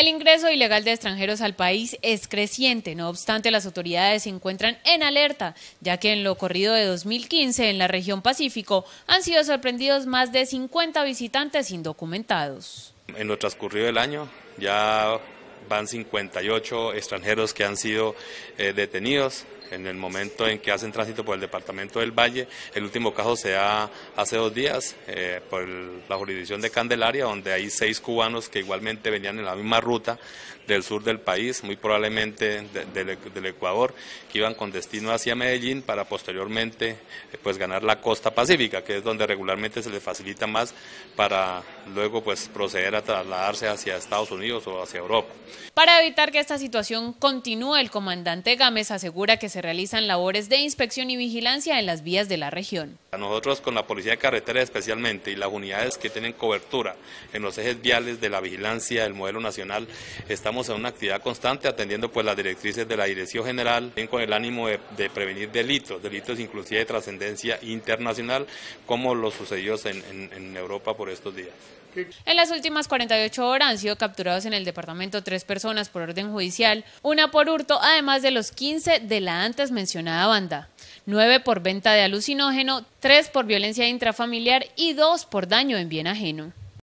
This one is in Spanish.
El ingreso ilegal de extranjeros al país es creciente, no obstante las autoridades se encuentran en alerta, ya que en lo corrido de 2015 en la región Pacífico han sido sorprendidos más de 50 visitantes indocumentados. En lo transcurrido del año ya van 58 extranjeros que han sido eh, detenidos en el momento en que hacen tránsito por el departamento del Valle. El último caso se da hace dos días eh, por la jurisdicción de Candelaria, donde hay seis cubanos que igualmente venían en la misma ruta del sur del país, muy probablemente del Ecuador, que iban con destino hacia Medellín para posteriormente eh, pues ganar la costa pacífica, que es donde regularmente se les facilita más para luego pues proceder a trasladarse hacia Estados Unidos o hacia Europa. Para evitar que esta situación continúe, el comandante Gámez asegura que se realizan labores de inspección y vigilancia en las vías de la región. A nosotros con la Policía de Carretera especialmente y las unidades que tienen cobertura en los ejes viales de la vigilancia del modelo nacional, estamos en una actividad constante atendiendo pues las directrices de la Dirección General con el ánimo de, prevenir delitos, delitos inclusive de trascendencia internacional como los sucedidos en, en Europa por estos días. En las últimas 48 horas han sido capturados en el departamento tres personas por orden judicial, una por hurto, además de los 15 de la antes mencionada banda, nueve por venta de alucinógeno, tres por violencia intrafamiliar y dos por daño en bien ajeno.